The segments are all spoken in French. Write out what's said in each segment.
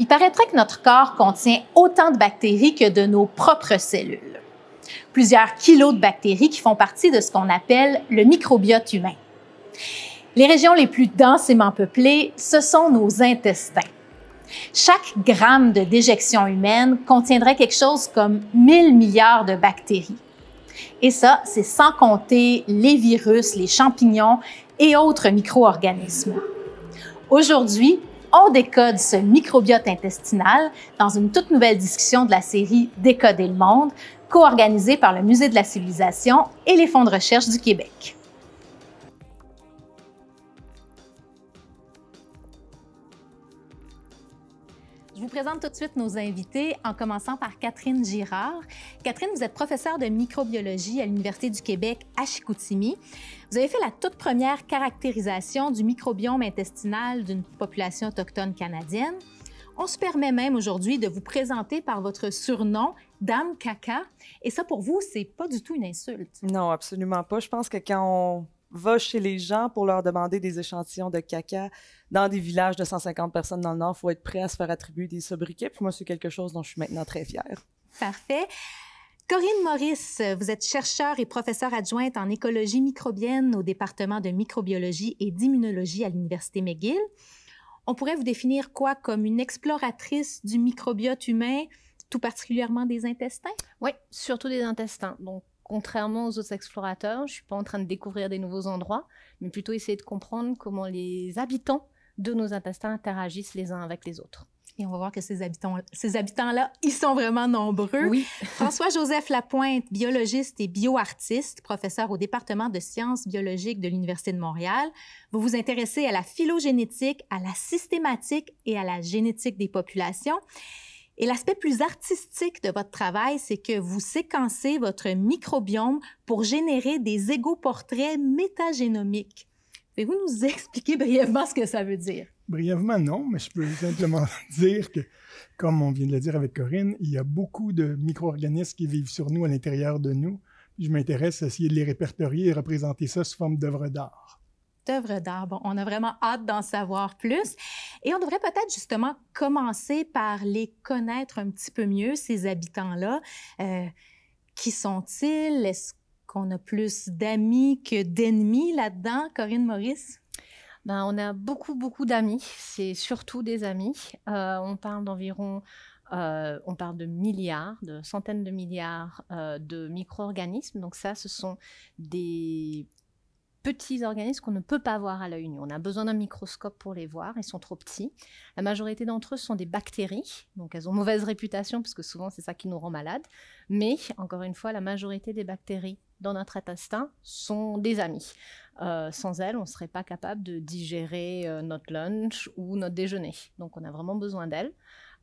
Il paraîtrait que notre corps contient autant de bactéries que de nos propres cellules. Plusieurs kilos de bactéries qui font partie de ce qu'on appelle le microbiote humain. Les régions les plus densément peuplées, ce sont nos intestins. Chaque gramme de déjection humaine contiendrait quelque chose comme 1000 milliards de bactéries. Et ça, c'est sans compter les virus, les champignons et autres micro-organismes. Aujourd'hui, on décode ce microbiote intestinal dans une toute nouvelle discussion de la série Décoder le monde, co-organisée par le Musée de la civilisation et les fonds de recherche du Québec. Je vous présente tout de suite nos invités, en commençant par Catherine Girard. Catherine, vous êtes professeure de microbiologie à l'Université du Québec à Chicoutimi. Vous avez fait la toute première caractérisation du microbiome intestinal d'une population autochtone canadienne. On se permet même aujourd'hui de vous présenter par votre surnom, Dame Caca. Et ça, pour vous, c'est pas du tout une insulte. Non, absolument pas. Je pense que quand on va chez les gens pour leur demander des échantillons de caca dans des villages de 150 personnes dans le Nord, il faut être prêt à se faire attribuer des sobriquets. Puis moi, c'est quelque chose dont je suis maintenant très fière. Parfait. Corinne Maurice, vous êtes chercheure et professeure adjointe en écologie microbienne au département de microbiologie et d'immunologie à l'Université McGill. On pourrait vous définir quoi comme une exploratrice du microbiote humain, tout particulièrement des intestins? Oui, surtout des intestins. Donc, contrairement aux autres explorateurs, je ne suis pas en train de découvrir des nouveaux endroits, mais plutôt essayer de comprendre comment les habitants de nos intestins interagissent les uns avec les autres et on va voir que ces habitants-là, ces habitants -là, ils sont vraiment nombreux. Oui. François-Joseph Lapointe, biologiste et bioartiste, professeur au département de sciences biologiques de l'Université de Montréal. Vous vous intéressez à la phylogénétique, à la systématique et à la génétique des populations. Et l'aspect plus artistique de votre travail, c'est que vous séquencez votre microbiome pour générer des égoportraits métagénomiques. Pouvez-vous nous expliquer brièvement ce que ça veut dire? Brièvement, non, mais je peux simplement dire que, comme on vient de le dire avec Corinne, il y a beaucoup de micro-organismes qui vivent sur nous, à l'intérieur de nous. Je m'intéresse à essayer de les répertorier et représenter ça sous forme d'œuvres d'art. D'œuvres d'art. Bon, on a vraiment hâte d'en savoir plus. Et on devrait peut-être justement commencer par les connaître un petit peu mieux, ces habitants-là. Euh, qui sont-ils? Est-ce qu'on a plus d'amis que d'ennemis là-dedans, Corinne Maurice? Ben, on a beaucoup, beaucoup d'amis. C'est surtout des amis. Euh, on parle d'environ, euh, on parle de milliards, de centaines de milliards euh, de micro-organismes. Donc ça, ce sont des petits organismes qu'on ne peut pas voir à l'œil nu. On a besoin d'un microscope pour les voir, ils sont trop petits. La majorité d'entre eux sont des bactéries, donc elles ont mauvaise réputation parce que souvent c'est ça qui nous rend malades. Mais encore une fois, la majorité des bactéries dans notre intestin sont des amis. Euh, sans elles, on ne serait pas capable de digérer euh, notre lunch ou notre déjeuner. Donc on a vraiment besoin d'elles.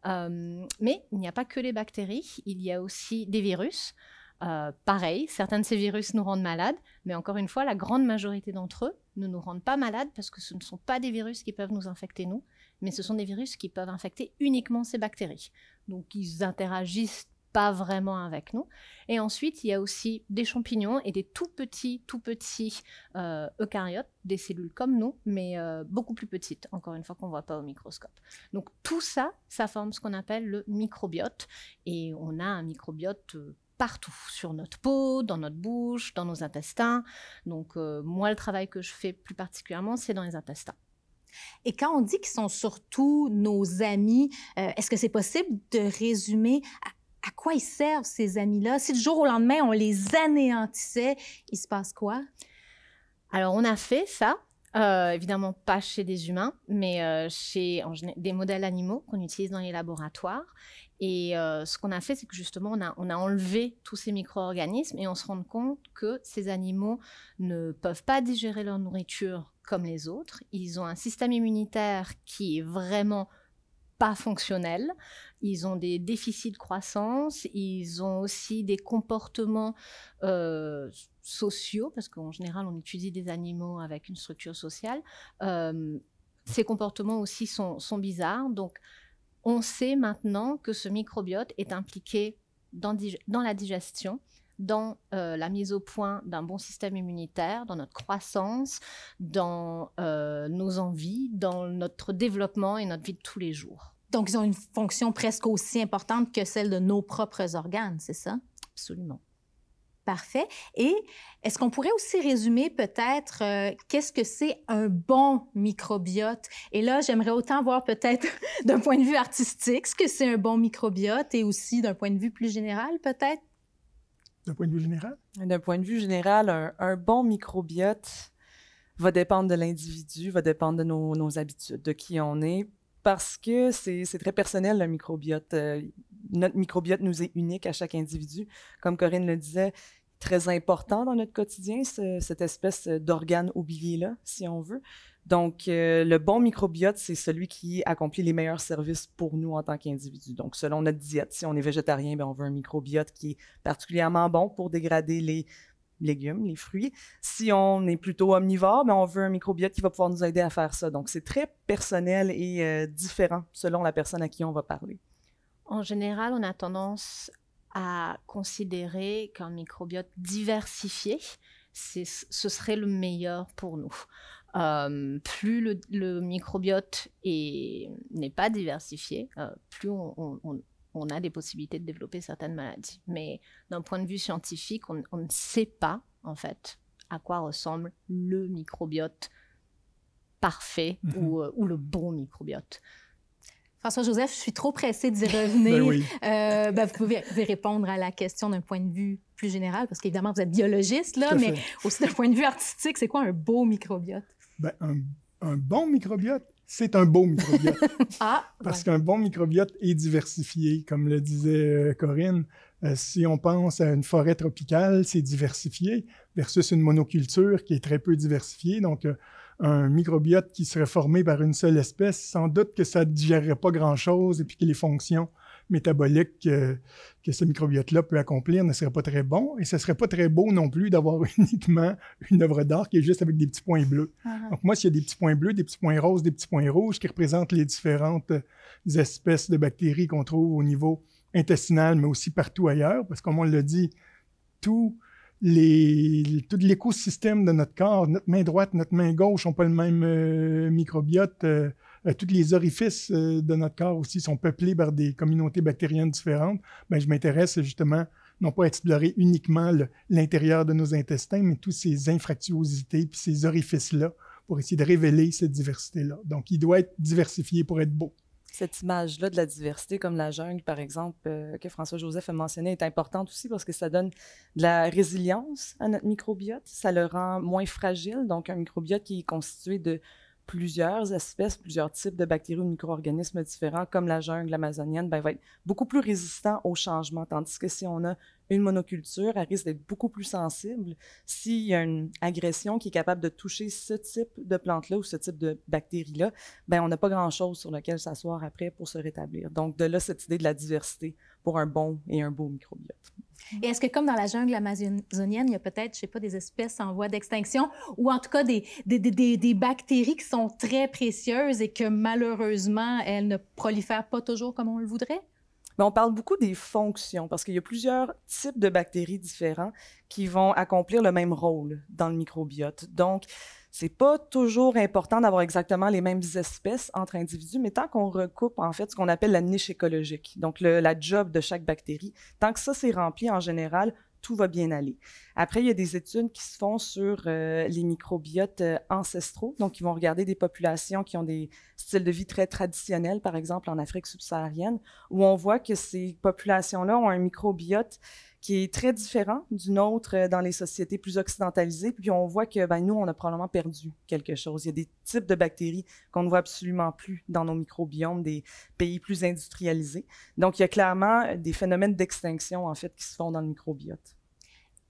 Euh, mais il n'y a pas que les bactéries, il y a aussi des virus. pareil, certains de ces virus nous rendent malades, mais encore une fois, la grande majorité d'entre eux ne nous rendent pas malades parce que ce ne sont pas des virus qui peuvent nous infecter, nous, mais ce sont des virus qui peuvent infecter uniquement ces bactéries. Donc ils interagissent pas vraiment avec nous. Et ensuite, il y a aussi des champignons et des tout petits, tout petits euh, eucaryotes, des cellules comme nous, mais euh, beaucoup plus petites, encore une fois, qu'on ne voit pas au microscope. Donc tout ça, ça forme ce qu'on appelle le microbiote. Et on a un microbiote... Euh, partout, sur notre peau, dans notre bouche, dans nos intestins. Donc moi, le travail que je fais plus particulièrement, c'est dans les intestins. Et quand on dit qu'ils sont surtout nos amis, est-ce que c'est possible de résumer à quoi ils servent, ces amis-là? Si du jour au lendemain, on les anéantissait, il se passe quoi? Alors, on a fait ça. Euh, évidemment, pas chez des humains, mais euh, chez des modèles animaux qu'on utilise dans les laboratoires. Et euh, ce qu'on a fait, c'est que justement, on a enlevé tous ces micro-organismes et on se rend compte que ces animaux ne peuvent pas digérer leur nourriture comme les autres. Ils ont un système immunitaire qui est vraiment pas fonctionnels, ils ont des déficits de croissance, ils ont aussi des comportements euh, sociaux, parce qu'en général on étudie des animaux avec une structure sociale. Euh, ces comportements aussi sont, bizarres, donc on sait maintenant que ce microbiote est impliqué dans la digestion dans euh, la mise au point d'un bon système immunitaire, dans notre croissance, dans euh, nos envies, dans notre développement et notre vie de tous les jours. Donc, ils ont une fonction presque aussi importante que celle de nos propres organes, c'est ça? Absolument. Parfait. Et est-ce qu'on pourrait aussi résumer peut-être euh, qu'est-ce que c'est un bon microbiote? Et là, j'aimerais autant voir peut-être d'un point de vue artistique ce que c'est un bon microbiote et aussi d'un point de vue plus général peut-être d'un point de vue général? D'un point de vue général, un, bon microbiote va dépendre de l'individu, va dépendre de nos, habitudes, de qui on est, parce que c'est très personnel, le microbiote. Euh, notre microbiote nous est unique à chaque individu. Comme Corinne le disait, très important dans notre quotidien, cette espèce d'organe oublié-là, si on veut. Donc, euh, le bon microbiote, c'est celui qui accomplit les meilleurs services pour nous en tant qu'individus. Donc, selon notre diète, si on est végétarien, ben, on veut un microbiote qui est particulièrement bon pour dégrader les légumes, les fruits. Si on est plutôt omnivore, ben, on veut un microbiote qui va pouvoir nous aider à faire ça. Donc, c'est très personnel et euh, différent selon la personne à qui on va parler. En général, on a tendance à considérer qu'un microbiote diversifié, ce serait le meilleur pour nous. Euh, plus le, microbiote n'est pas diversifié, euh, plus on, a des possibilités de développer certaines maladies. Mais d'un point de vue scientifique, on, ne sait pas, en fait, à quoi ressemble le microbiote parfait mhm. euh, ou, le bon microbiote. François-Joseph, je suis trop pressée d'y revenir. Ben ben, vous, pouvez, répondre à la question d'un point de vue plus général, parce qu'évidemment, vous êtes biologiste, là, mais aussi d'un point de vue artistique, c'est quoi un beau microbiote? Ben, un, bon microbiote, c'est un beau microbiote. Ah, Parce qu'un bon microbiote est diversifié, comme le disait euh, Corinne. Euh, si on pense à une forêt tropicale, c'est diversifié, versus une monoculture qui est très peu diversifiée. Donc, euh, un microbiote qui serait formé par une seule espèce, sans doute que ça ne digérerait pas grand-chose et puis que les fonctions métabolique que, que ce microbiote-là peut accomplir ne serait pas très bon. Et ce ne serait pas très beau non plus d'avoir uniquement une œuvre d'art qui est juste avec des petits points bleus. Ah, ah. Donc, moi, s'il y a des petits points bleus, des petits points roses, des petits points rouges qui représentent les différentes euh, espèces de bactéries qu'on trouve au niveau intestinal, mais aussi partout ailleurs, parce que comme on l'a dit, tout. Les, tout l'écosystème de notre corps, notre main droite, notre main gauche n'ont pas le même euh, microbiote. Euh, euh, tous les orifices euh, de notre corps aussi sont peuplés par des communautés bactériennes différentes, ben, je m'intéresse justement non pas à explorer uniquement l'intérieur de nos intestins, mais toutes ces infractuosités puis ces orifices-là pour essayer de révéler cette diversité-là. Donc, il doit être diversifié pour être beau cette image-là de la diversité, comme la jungle, par exemple, euh, que François-Joseph a mentionné, est importante aussi parce que ça donne de la résilience à notre microbiote. Ça le rend moins fragile. Donc, un microbiote qui est constitué de plusieurs espèces, plusieurs types de bactéries ou de micro-organismes différents, comme la jungle amazonienne, ben, va être beaucoup plus résistant au changement. Tandis que si on a une monoculture, elle risque d'être beaucoup plus sensible s'il y a une agression qui est capable de toucher ce type de plante-là ou ce type de bactérie là Ben, on n'a pas grand-chose sur lequel s'asseoir après pour se rétablir. Donc, de là, cette idée de la diversité pour un bon et un beau microbiote. Et est-ce que, comme dans la jungle amazonienne, il y a peut-être, je sais pas, des espèces en voie d'extinction ou en tout cas des, des, des, des, bactéries qui sont très précieuses et que malheureusement, elles ne prolifèrent pas toujours comme on le voudrait? on parle beaucoup des fonctions parce qu'il y a plusieurs types de bactéries différents qui vont accomplir le même rôle dans le microbiote. Donc, c'est pas toujours important d'avoir exactement les mêmes espèces entre individus, mais tant qu'on recoupe en fait ce qu'on appelle la niche écologique, donc la job de chaque bactérie, tant que ça c'est rempli en général, tout va bien aller. Après, il y a des études qui se font sur euh, les microbiotes euh, ancestraux. Donc, ils vont regarder des populations qui ont des styles de vie très traditionnels, par exemple en Afrique subsaharienne, où on voit que ces populations-là ont un microbiote qui est très différent d'une autre euh, dans les sociétés plus occidentalisées. Puis on voit que ben, nous, on a probablement perdu quelque chose. Il y a des types de bactéries qu'on ne voit absolument plus dans nos microbiomes des pays plus industrialisés. Donc, il y a clairement des phénomènes d'extinction, en fait, qui se font dans le microbiote.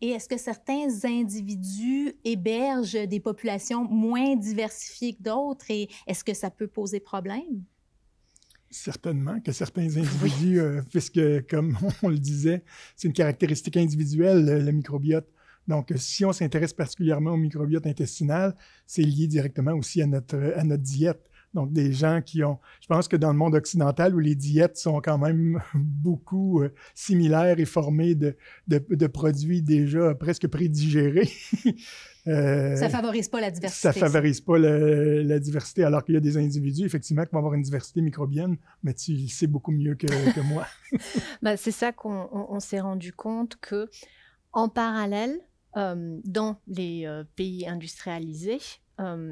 Et est-ce que certains individus hébergent des populations moins diversifiées que d'autres et est-ce que ça peut poser problème? Certainement que certains individus, euh, puisque comme on le disait, c'est une caractéristique individuelle, le, le microbiote. Donc, si on s'intéresse particulièrement au microbiote intestinal, c'est lié directement aussi à notre, à notre diète. Donc, des gens qui ont. Je pense que dans le monde occidental, où les diètes sont quand même beaucoup euh, similaires et formées de, produits déjà presque prédigérés. euh, ça favorise pas la diversité. Ça favorise pas la diversité, alors qu'il y a des individus, effectivement, qui vont avoir une diversité microbienne, mais tu le sais beaucoup mieux que, moi. Ben, c'est ça qu'on s'est rendu compte que, en parallèle, euh, dans les euh, pays industrialisés, il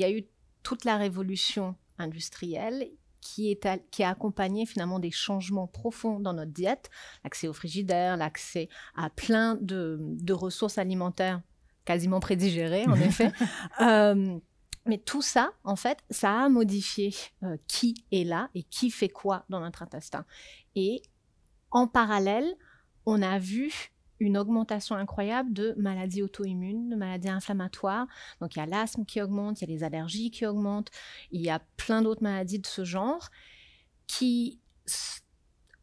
y a eu toute la révolution industrielle qui, est qui a accompagné finalement des changements profonds dans notre diète, l'accès au frigidaire, l'accès à plein de, ressources alimentaires quasiment prédigérées en effet. Euh, mais tout ça, en fait, ça a modifié euh, qui est là et qui fait quoi dans notre intestin. Et en parallèle, on a vu une augmentation incroyable de maladies auto-immunes, de maladies inflammatoires. Donc il y a l'asthme qui augmente, il y a les allergies qui augmentent, il y a plein d'autres maladies de ce genre qui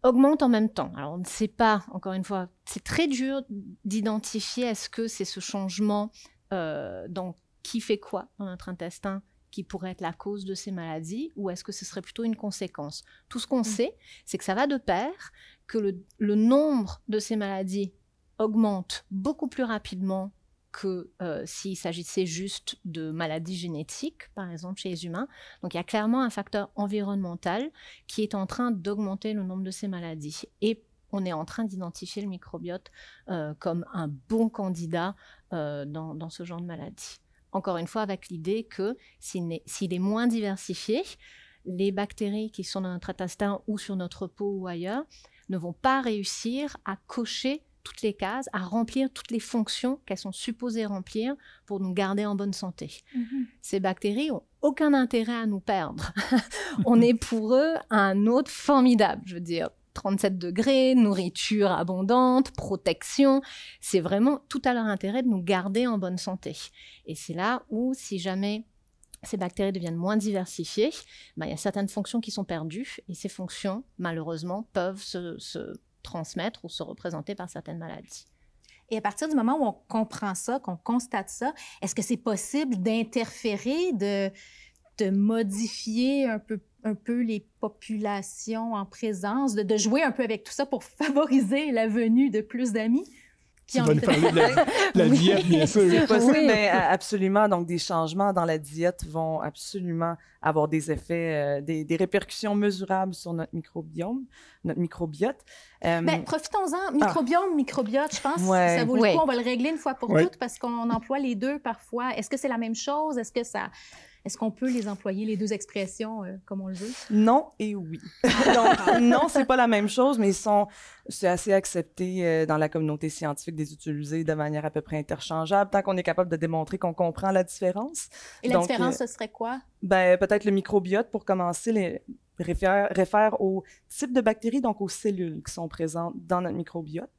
augmentent en même temps. Alors on ne sait pas, encore une fois, c'est très dur d'identifier est-ce que c'est ce changement euh, dans qui fait quoi dans notre intestin qui pourrait être la cause de ces maladies ou est-ce que ce serait plutôt une conséquence Tout ce qu'on mmh. sait, c'est que ça va de pair, que le nombre de ces maladies augmente beaucoup plus rapidement que euh, s'il s'agissait juste de maladies génétiques, par exemple chez les humains. Donc il y a clairement un facteur environnemental qui est en train d'augmenter le nombre de ces maladies. Et on est en train d'identifier le microbiote euh, comme un bon candidat euh, dans, ce genre de maladie. Encore une fois, avec l'idée que s'il est, est, moins diversifié, les bactéries qui sont dans notre intestin ou sur notre peau ou ailleurs ne vont pas réussir à cocher toutes les cases, à remplir toutes les fonctions qu'elles sont supposées remplir pour nous garder en bonne santé. Mhm. Ces bactéries ont aucun intérêt à nous perdre. On est pour eux un hôte formidable, je veux dire. 37 degrés, nourriture abondante, protection. C'est vraiment tout à leur intérêt de nous garder en bonne santé. Et c'est là où, si jamais ces bactéries deviennent moins diversifiées, ben, il y a certaines fonctions qui sont perdues et ces fonctions, malheureusement, peuvent se transmettre ou se représenter par certaines maladies. Et à partir du moment où on comprend ça, qu'on constate ça, est-ce que c'est possible d'interférer, de, de, modifier un peu, un peu les populations en présence, de, de jouer un peu avec tout ça pour favoriser la venue de plus d'amis? parler de la, diète, bien sûr. C'est possible, mais euh, absolument. Donc, des changements dans la diète vont absolument avoir des effets, euh, des, répercussions mesurables sur notre microbiome, notre microbiote. Mais euh, ben, profitons-en. Ah. Microbiome, microbiote, je pense ça vaut le coup. On va le régler une fois pour toutes parce qu'on emploie les deux parfois. Est-ce que c'est la même chose? Est-ce que ça... Est-ce qu'on peut les employer, les deux expressions, euh, comme on le veut? Non et oui. Donc, ah, non, c'est pas la même chose, mais ils sont, c'est assez accepté euh, dans la communauté scientifique les utiliser de manière à peu près interchangeable, tant qu'on est capable de démontrer qu'on comprend la différence. Et la différence, euh, ce serait quoi? Ben, peut-être le microbiote pour commencer, les, réfère, réfère au type de bactéries, donc aux cellules qui sont présentes dans notre microbiote.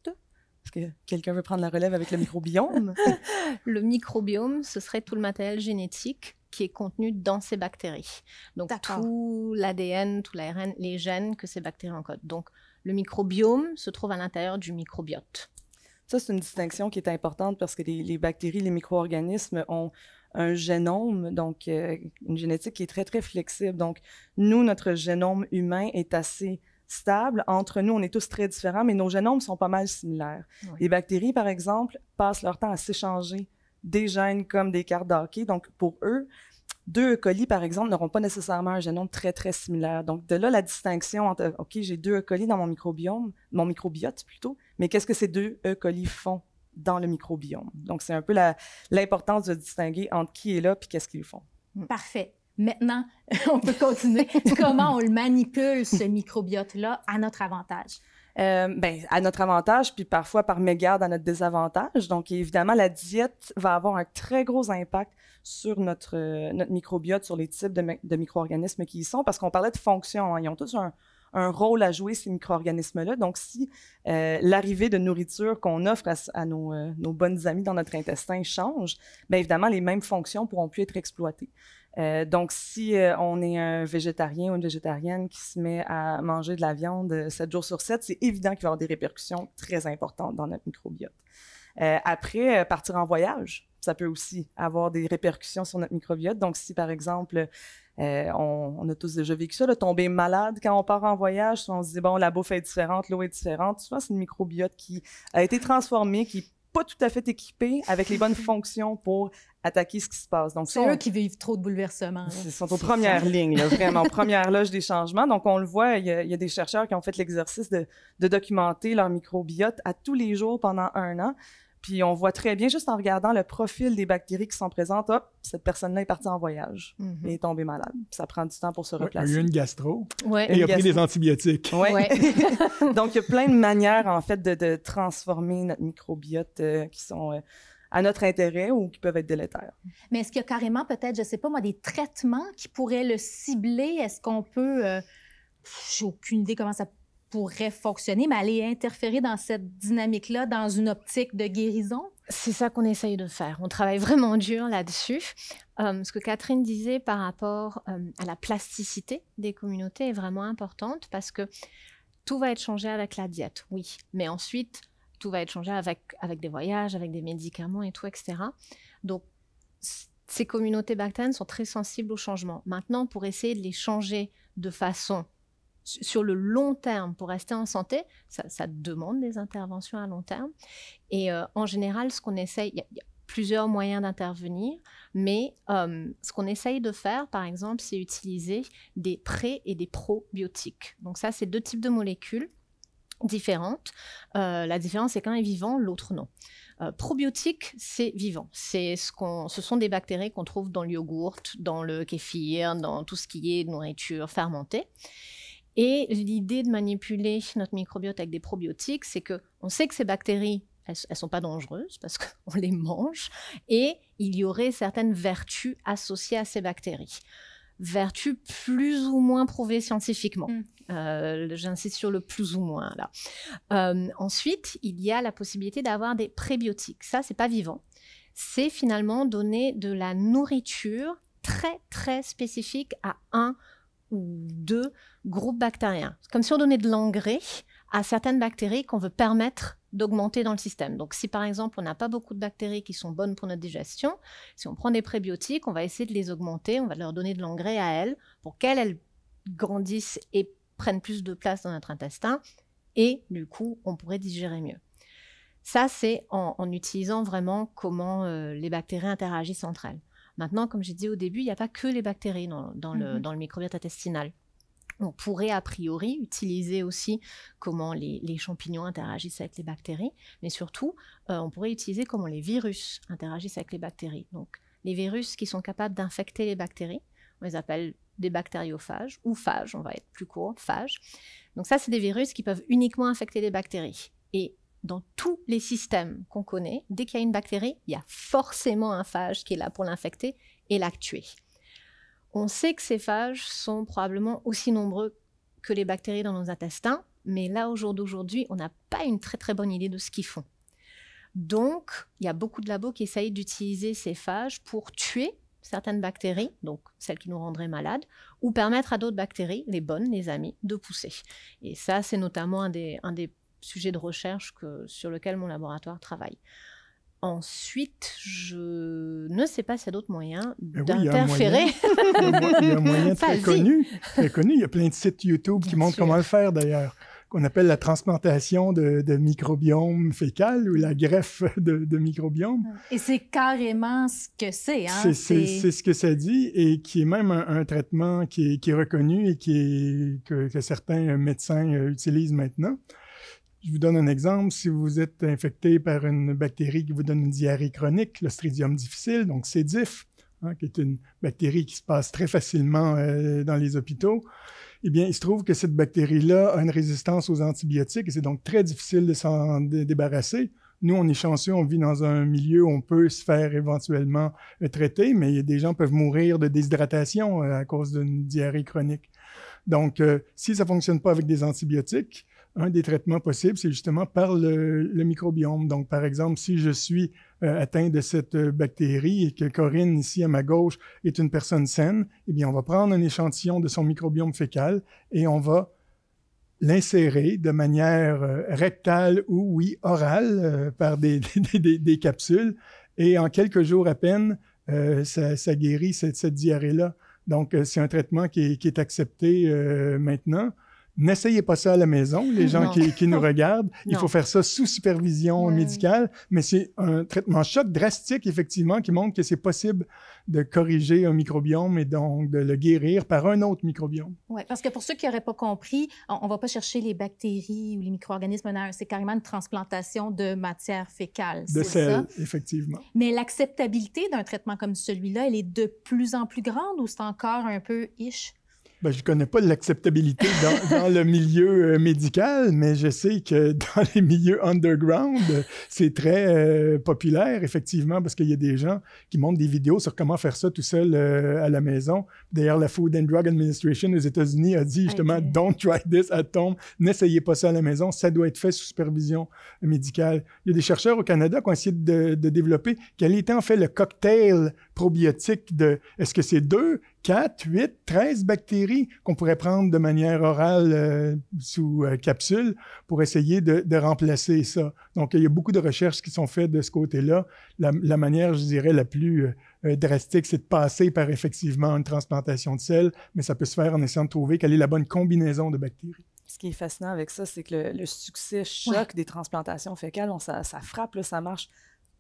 Est-ce que quelqu'un veut prendre la relève avec le microbiome? le microbiome, ce serait tout le matériel génétique qui est contenu dans ces bactéries. Donc tout l'ADN, tout l'ARN, les gènes que ces bactéries encodent. Donc le microbiome se trouve à l'intérieur du microbiote. Ça, c'est une distinction qui est importante parce que les, bactéries, les micro-organismes ont un génome, donc euh, une génétique qui est très, très flexible. Donc, nous, notre génome humain est assez stable. Entre nous, on est tous très différents, mais nos génomes sont pas mal similaires. Les bactéries, par exemple, passent leur temps à s'échanger des gènes comme des cartes d'hockey. Donc, pour eux, deux colis, par exemple, n'auront pas nécessairement un génome très, très similaire. Donc, de là, la distinction entre, OK, j'ai deux E. coli dans mon microbiome, mon microbiote plutôt, mais qu'est-ce que ces deux E. coli font dans le microbiome? Donc, c'est un peu l'importance de distinguer entre qui est là et qu'est-ce qu'ils font. Hmm. Parfait. Maintenant, on peut continuer. Comment on le manipule, ce microbiote-là, à notre avantage? Euh, ben, à notre avantage, puis parfois par mégarde à notre désavantage. Donc, évidemment, la diète va avoir un très gros impact sur notre, euh, microbiote, sur les types de, micro-organismes qui y sont, parce qu'on parlait de fonction. Hein. Ils ont tous un, un rôle à jouer ces micro-organismes-là. Donc, si euh, l'arrivée de nourriture qu'on offre à, euh, nos, bonnes amies dans notre intestin change, bien évidemment, les mêmes fonctions pourront plus être exploitées. Euh, donc, si on est un végétarien ou une végétarienne qui se met à manger de la viande 7 jours sur 7, c'est évident qu'il va y avoir des répercussions très importantes dans notre microbiote. après, partir en voyage, ça peut aussi avoir des répercussions sur notre microbiote. Donc, si par exemple, euh, on, a tous déjà vécu ça, de tomber malade quand on part en voyage. On se dit, bon, la bouffe est différente, l'eau est différente. Souvent, c'est une microbiote qui a été transformée, qui n'est pas tout à fait équipée avec les bonnes fonctions pour attaquer ce qui se passe. Donc, c'est eux qui vivent trop de bouleversements. Ils sont aux premières lignes, vraiment, première loge des changements. Donc, on le voit, il y a, des chercheurs qui ont fait l'exercice de, documenter leur microbiote à tous les jours pendant un an. Puis on voit très bien, juste en regardant le profil des bactéries qui sont présentes, hop, cette personne-là est partie en voyage mhm. et est tombée malade. Ça prend du temps pour se replacer. il y a eu une gastro. Ouais. Et il a pris des antibiotiques. Ouais. Donc, il y a plein de manières, en fait, de, transformer notre microbiote euh, qui sont... Euh, à notre intérêt ou qui peuvent être délétères. Mais est-ce qu'il y a carrément peut-être, je sais pas moi, des traitements qui pourraient le cibler? Est-ce qu'on peut... Euh, j'ai aucune idée comment ça pourrait fonctionner, mais aller interférer dans cette dynamique-là, dans une optique de guérison? C'est ça qu'on essaye de faire. On travaille vraiment dur là-dessus. Euh, ce que Catherine disait par rapport euh, à la plasticité des communautés est vraiment importante parce que tout va être changé avec la diète, oui, mais ensuite, tout va être changé avec, avec des voyages, avec des médicaments et tout, etc. Donc, ces communautés bactériennes sont très sensibles au changement. Maintenant, pour essayer de les changer de façon sur le long terme, pour rester en santé, ça, demande des interventions à long terme. Et euh, en général, ce qu'on essaye, il y, a plusieurs moyens d'intervenir, mais euh, ce qu'on essaye de faire, par exemple, c'est utiliser des pré- et des probiotiques. Donc ça, c'est deux types de molécules différentes. Euh, la différence, c'est qu'un est vivant, l'autre non. Euh, probiotique, c'est vivant. C'est ce qu'on, ce sont des bactéries qu'on trouve dans le yogourt, dans le kéfir, dans tout ce qui est nourriture fermentée. Et l'idée de manipuler notre microbiote avec des probiotiques, c'est que on sait que ces bactéries, elles, ne sont pas dangereuses parce qu'on les mange, et il y aurait certaines vertus associées à ces bactéries. Vertus plus ou moins prouvées scientifiquement. Mm. Euh, j'insiste sur le plus ou moins là. Euh, ensuite, il y a la possibilité d'avoir des prébiotiques. Ça, c'est pas vivant. C'est finalement donner de la nourriture très très spécifique à un deux groupes bactériens. C'est comme si on donnait de l'engrais à certaines bactéries qu'on veut permettre d'augmenter dans le système. Donc si par exemple on n'a pas beaucoup de bactéries qui sont bonnes pour notre digestion, si on prend des prébiotiques, on va essayer de les augmenter, on va leur donner de l'engrais à elles pour qu'elles grandissent et prennent plus de place dans notre intestin et du coup on pourrait digérer mieux. Ça c'est en, utilisant vraiment comment euh, les bactéries interagissent entre elles. Maintenant, comme j'ai dit au début, il n'y a pas que les bactéries mhm. dans, le, microbiote intestinal. On pourrait a priori utiliser aussi comment les, champignons interagissent avec les bactéries, mais surtout, euh, on pourrait utiliser comment les virus interagissent avec les bactéries. Donc, les virus qui sont capables d'infecter les bactéries, on les appelle des bactériophages ou phages, on va être plus court, phages. Donc ça, c'est des virus qui peuvent uniquement infecter les bactéries. Et dans tous les systèmes qu'on connaît, dès qu'il y a une bactérie, il y a forcément un phage qui est là pour l'infecter et la tuer. On sait que ces phages sont probablement aussi nombreux que les bactéries dans nos intestins, mais là, au jour d'aujourd'hui, on n'a pas une très très bonne idée de ce qu'ils font. Donc, il y a beaucoup de labos qui essayent d'utiliser ces phages pour tuer certaines bactéries, donc celles qui nous rendraient malades, ou permettre à d'autres bactéries, les bonnes, les amies, de pousser. Et ça, c'est notamment un des, un des sujet de recherche que, sur lequel mon laboratoire travaille. Ensuite, je ne sais pas s'il y a d'autres moyens ben d'interférer. il, y a un moyen très connu, Il y a plein de sites YouTube qui montrent comment le faire d'ailleurs qu'on appelle la transplantation de, microbiome fécal ou la greffe de, microbiome. Et c'est carrément ce que c'est. Hein? C'est ce que ça dit et qui est même un, traitement qui est, reconnu et qui que certains médecins euh, utilisent maintenant. Je vous donne un exemple. Si vous êtes infecté par une bactérie qui vous donne une diarrhée chronique, le stridium difficile, donc C. hein, qui est une bactérie qui se passe très facilement euh, dans les hôpitaux, eh bien, il se trouve que cette bactérie-là a une résistance aux antibiotiques et c'est donc très difficile de s'en débarrasser. Nous, on est chanceux, on vit dans un milieu où on peut se faire éventuellement euh, traiter, mais des gens peuvent mourir de déshydratation euh, à cause d'une diarrhée chronique. Donc, si ça ne fonctionne pas avec des antibiotiques, un des traitements possibles, c'est justement par le, microbiome. Donc, par exemple, si je suis euh, atteint de cette euh, bactérie et que Corinne, ici à ma gauche, est une personne saine, eh bien, on va prendre un échantillon de son microbiome fécal et on va l'insérer de manière euh, rectale ou, oui, orale, par des, capsules. Et en quelques jours à peine, ça, guérit cette, diarrhée-là. Donc, c'est un traitement qui est accepté maintenant. N'essayez pas ça à la maison, les gens qui, nous regardent. Il faut faire ça sous supervision médicale, mais c'est un traitement choc drastique, effectivement, qui montre que c'est possible de corriger un microbiome et donc de le guérir par un autre microbiome. Oui, parce que pour ceux qui n'auraient pas compris, on ne va pas chercher les bactéries ou les micro-organismes, c'est carrément une transplantation de matière fécale. De sel, effectivement. Mais l'acceptabilité d'un traitement comme celui-là, elle est de plus en plus grande ou c'est encore un peu ish? Ben, je ne connais pas l'acceptabilité dans, dans, le milieu euh, médical, mais je sais que dans les milieux underground, c'est très euh, populaire, effectivement, parce qu'il y a des gens qui montrent des vidéos sur comment faire ça tout seul euh, à la maison. D'ailleurs, la Food and Drug Administration aux États-Unis a dit justement Don't try this at home, n'essayez pas ça à la maison, ça doit être fait sous supervision médicale. Il y a des chercheurs au Canada qui ont essayé de, de développer quel était en fait le cocktail probiotique de est-ce que c'est deux 4, 8, 13 bactéries qu'on pourrait prendre de manière orale euh, sous euh, capsule pour essayer de, remplacer ça. Donc, il y a beaucoup de recherches qui sont faites de ce côté-là. La, manière, je dirais, la plus euh, drastique, c'est de passer par effectivement une transplantation de sel, mais ça peut se faire en essayant de trouver quelle est la bonne combinaison de bactéries ce qui est fascinant avec ça, c'est que le, succès choc des transplantations fécales, on, ça, ça, frappe, ça marche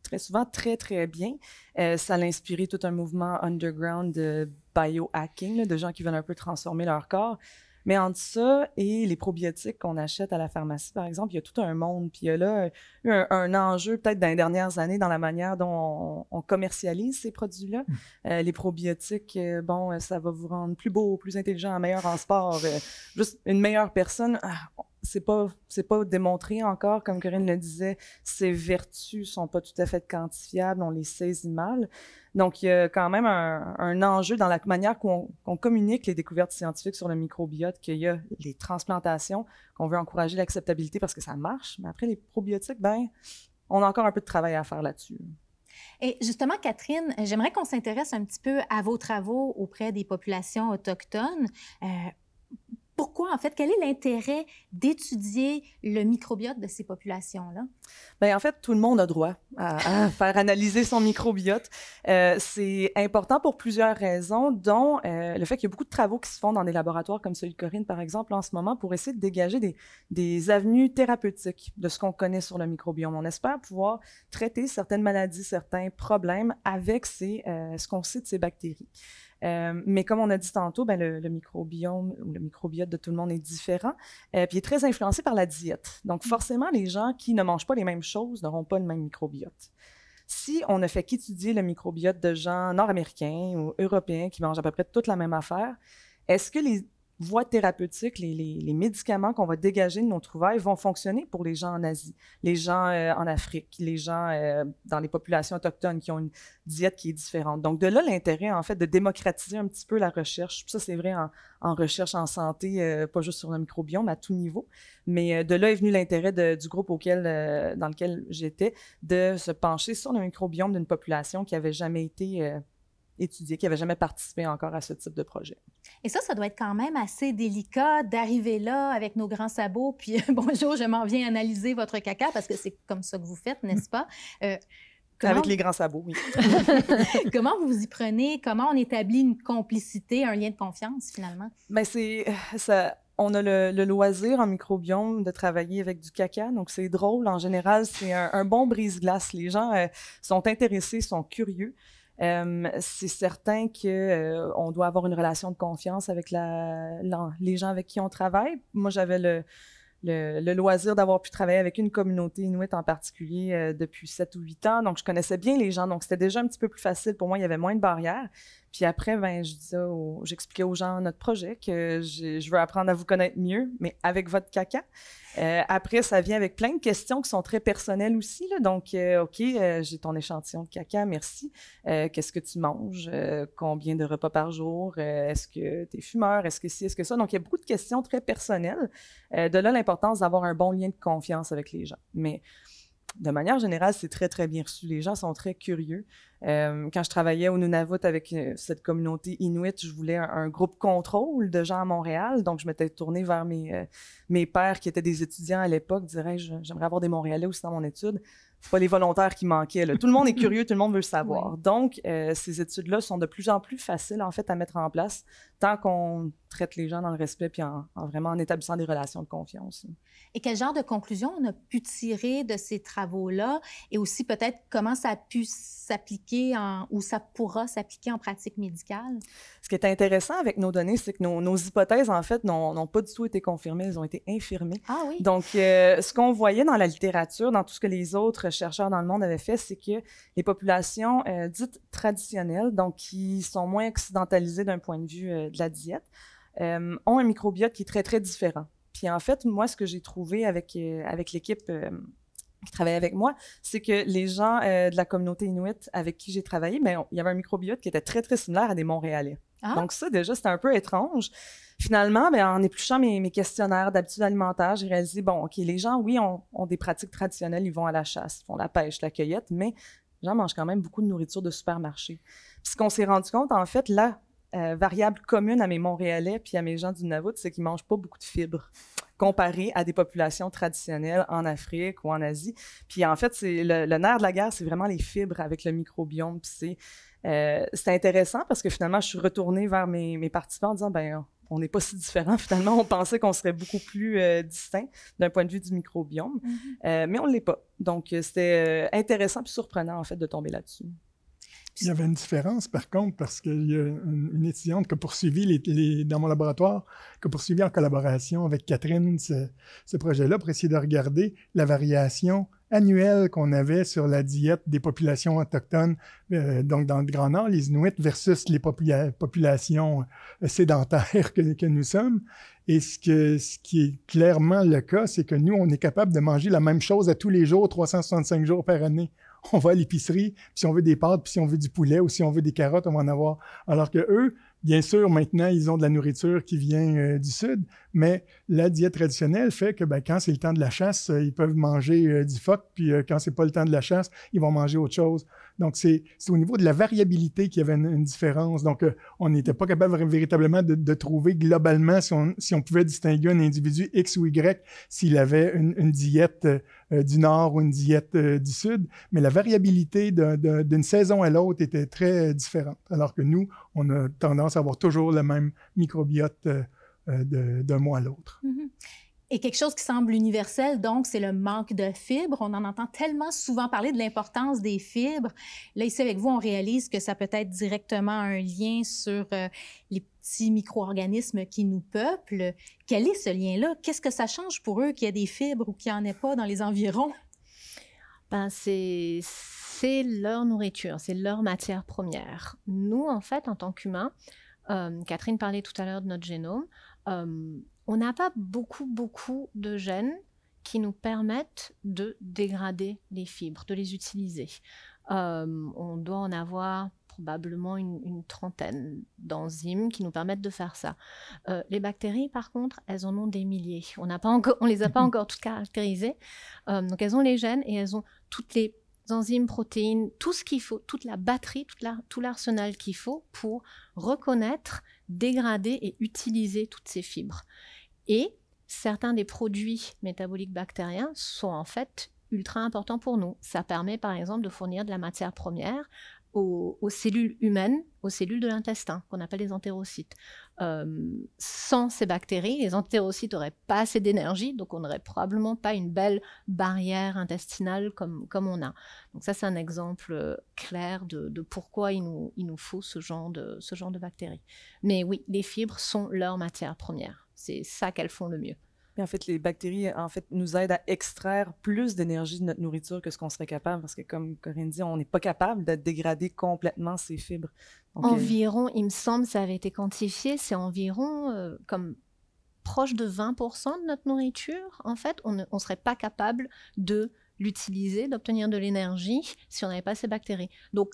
très souvent très, très bien. Euh, ça a inspiré tout un mouvement underground de biohacking, de gens qui veulent un peu transformer leur corps. Mais entre ça et les probiotiques qu'on achète à la pharmacie, par exemple, il y a tout un monde. Puis il y a là euh, eu un, enjeu, peut-être dans les dernières années, dans la manière dont on, commercialise ces produits-là. Hmm. Euh, les probiotiques, bon, ça va vous rendre plus beau, plus intelligent, meilleur en sport, juste une meilleure personne. Ah, c'est pas c'est pas démontré encore comme Corinne le disait ces vertus sont pas tout à fait quantifiables on les saisit mal donc il y a quand même un, un enjeu dans la manière qu'on communique les découvertes scientifiques sur le microbiote qu'il y a les transplantations qu'on veut encourager l'acceptabilité parce que ça marche mais après les probiotiques ben on a encore un peu de travail à faire là-dessus et justement, Catherine, j'aimerais qu'on s'intéresse un petit peu à vos travaux auprès des populations autochtones. Euh, pourquoi, en fait, quel est l'intérêt d'étudier le microbiote de ces populations-là? Bien, en fait, tout le monde a droit à, faire analyser son microbiote. Euh, c'est important pour plusieurs raisons, dont euh, le fait qu'il y a beaucoup de travaux qui se font dans des laboratoires comme celui de Corinne, par exemple, en ce moment, pour essayer de dégager des, avenues thérapeutiques de ce qu'on connaît sur le microbiome. On espère pouvoir traiter certaines maladies, certains problèmes avec euh, ce qu'on sait de ces bactéries. Euh, mais comme on a dit tantôt, ben, le, microbiome ou le microbiote de tout le monde est différent, et euh, puis est très influencé par la diète. Donc mm. forcément, les gens qui ne mangent pas les mêmes choses n'auront pas le même microbiote. Si on ne fait qu'étudier le microbiote de gens nord-américains ou européens qui mangent à peu près toute la même affaire, est-ce que les voie thérapeutique, les, médicaments qu'on va dégager de nos trouvailles vont fonctionner pour les gens en Asie, les gens euh, en Afrique, les gens euh, dans les populations autochtones qui ont une diète qui est différente. Donc, de là l'intérêt, en fait, de démocratiser un petit peu la recherche. Ça, c'est vrai en, recherche en santé, euh, pas juste sur le microbiome, à tout niveau. Mais de là est venu l'intérêt du groupe auquel, dans lequel j'étais de se pencher sur le microbiome d'une population qui n'avait jamais été étudié, qui n'avaient jamais participé encore à ce type de projet. Et ça, ça doit être quand même assez délicat d'arriver là avec nos grands sabots, puis euh, bonjour, je m'en viens analyser votre caca, parce que c'est comme ça que vous faites, n'est-ce pas? Euh, avec les grands sabots, oui. Comment vous vous y prenez? Comment on établit une complicité, un lien de confiance, finalement? Bien, c'est... Euh, on a le, loisir en microbiome de travailler avec du caca, donc c'est drôle. En général, c'est un, bon brise-glace. Les gens sont intéressés, sont curieux c'est certain qu'on doit avoir une relation de confiance avec les gens avec qui on travaille. Moi, j'avais le, loisir d'avoir pu travailler avec une communauté inuite en particulier depuis 7 ou huit ans. Donc, je connaissais bien les gens. Donc, c'était déjà un petit peu plus facile. Pour moi, il y avait moins de barrières. Puis après, ben, je disais j'expliquais aux gens notre projet, que je veux apprendre à vous connaître mieux, mais avec votre caca. Euh, après, ça vient avec plein de questions qui sont très personnelles aussi. Là. Donc, euh, OK, euh, j'ai ton échantillon de caca, merci. Euh, qu'est-ce que tu manges? combien de repas par jour? Est-ce que tu es fumeur? Est-ce que si, est-ce que ça? Donc, il y a beaucoup de questions très personnelles. de là, l'importance d'avoir un bon lien de confiance avec les gens. Mais de manière générale, c'est très, très bien reçu. Les gens sont très curieux. Euh, quand je travaillais au Nunavut avec euh, cette communauté inuite, je voulais un, groupe contrôle de gens à Montréal. Donc, je m'étais tournée vers mes, euh, mes pères qui étaient des étudiants à l'époque. dirais j'aimerais avoir des Montréalais aussi dans mon étude pas les volontaires qui manquaient. Tout le monde est curieux, tout le monde veut savoir. Donc, euh, ces études-là sont de plus en plus faciles, en fait, à mettre en place, tant qu'on traite les gens dans le respect, puis en, vraiment en établissant des relations de confiance. Et quel genre de conclusion on a pu tirer de ces travaux-là, et aussi peut-être comment ça a pu s'appliquer ou ça pourra s'appliquer en pratique médicale? Ce qui est intéressant avec nos données, c'est que nos, hypothèses, en fait, n'ont pas du tout été confirmées, elles ont été infirmées. Ah oui? Donc, euh, ce qu'on voyait dans la littérature, dans tout ce que les autres chercheurs dans le monde avaient fait, c'est que les populations euh, dites traditionnelles, donc qui sont moins occidentalisées d'un point de vue euh, de la diète, euh, ont un microbiote qui est très, très différent. Puis en fait, moi, ce que j'ai trouvé avec, avec l'équipe qui travaillait avec moi, c'est que les gens de la communauté inuite avec qui j'ai travaillé, mais ben, il y avait un microbiote qui était très, très similaire à des Montréalais. Ah. Donc ça, déjà, c'est un peu étrange. Finalement, ben, en épluchant mes, mes questionnaires d'habitude alimentaire, j'ai réalisé, bon, OK, les gens, oui, ont, ont, des pratiques traditionnelles, ils vont à la chasse, ils font la pêche, la cueillette, mais les gens mangent quand même beaucoup de nourriture de supermarché. Puis ce qu'on s'est rendu compte, en fait, la euh, variable commune à mes Montréalais puis à mes gens du Nunavut, c'est qu'ils mangent pas beaucoup de fibres comparé à des populations traditionnelles en Afrique ou en Asie. Puis en fait, c'est le, le nerf de la guerre, c'est vraiment les fibres avec le microbiome. Puis c'est euh, c'est c'était intéressant parce que finalement, je suis retournée vers mes, participants en disant, ben, on n'est pas si différents finalement. On pensait qu'on serait beaucoup plus euh, distincts d'un point de vue du microbiome, mm-hmm. euh, mais on ne l'est pas. Donc, c'était intéressant et surprenant en fait de tomber là-dessus. Il y avait une différence, par contre, parce qu'il y a une, étudiante que poursuivit les, dans mon laboratoire, que poursuivi en collaboration avec Catherine ce, ce projet-là pour essayer de regarder la variation annuel qu'on avait sur la diète des populations autochtones, euh, donc dans le Grand Nord, les Inuits versus les populations euh, sédentaires que, nous sommes. Et ce, ce qui est clairement le cas, c'est que nous, on est capable de manger la même chose à tous les jours, 365 jours par année on va à l'épicerie, puis si on veut des pâtes, puis si on veut du poulet, ou si on veut des carottes, on va en avoir. Alors que eux, Bien sûr, maintenant, ils ont de la nourriture qui vient euh, du sud, mais la diète traditionnelle fait que ben, quand c'est le temps de la chasse, euh, ils peuvent manger euh, du phoque, puis quand c'est pas le temps de la chasse, ils vont manger autre chose. Donc, c'est au niveau de la variabilité qu'il y avait une, différence. Donc, on n'était pas capable véritablement de, trouver globalement si on, pouvait distinguer un individu X ou Y s'il avait une diète euh, du nord ou une diète euh, du sud, mais la variabilité d'une saison à l'autre était très euh, différente. Alors que nous, on a tendance à avoir toujours le même microbiote d'un mois à l'autre. Mm-hmm. Et quelque chose qui semble universel, donc, c'est le manque de fibres. On en entend tellement souvent parler de l'importance des fibres. Là, ici, avec vous, on réalise que ça peut être directement un lien sur les ces micro-organismes qui nous peuplent. Quel est ce lien-là? Qu'est-ce que ça change pour eux qu'il y ait des fibres ou qu'il n'y en ait pas dans les environs? Ben, c'est leur nourriture, c'est leur matière première. Nous, en fait, en tant qu'humains, euh, Catherine parlait tout à l'heure de notre génome, euh, on n'a pas beaucoup, beaucoup de gènes qui nous permettent de dégrader les fibres, de les utiliser. Euh, on doit en avoir probablement une, trentaine d'enzymes qui nous permettent de faire ça. Euh, les bactéries, par contre, elles en ont des milliers. On n'a pas encore, on les a pas encore toutes caractérisées. Euh, donc elles ont les gènes et elles ont toutes les enzymes, protéines, tout ce qu'il faut, toute la batterie, tout l'arsenal qu'il faut pour reconnaître, dégrader et utiliser toutes ces fibres. Et certains des produits métaboliques bactériens sont en fait ultra importants pour nous. Ça permet par exemple de fournir de la matière première aux, cellules humaines, aux cellules de l'intestin, qu'on appelle les entérocytes. Euh, sans ces bactéries, les entérocytes n'auraient pas assez d'énergie, donc on n'aurait probablement pas une belle barrière intestinale comme, on a. Donc ça, c'est un exemple euh, clair de, pourquoi il nous, faut ce genre, ce genre de bactéries. Mais oui, les fibres sont leur matière première. C'est ça qu'elles font le mieux en fait, les bactéries nous aident à extraire plus d'énergie de notre nourriture que ce qu'on serait capable, parce que comme Corinne dit, on n'est pas capable de dégrader complètement ces fibres. Euh, environ, il me semble, ça avait été quantifié, c'est environ euh, comme proche de 20% de notre nourriture. En fait, on ne serait pas capable de l'utiliser, d'obtenir de l'énergie si on n'avait pas ces bactéries. Donc,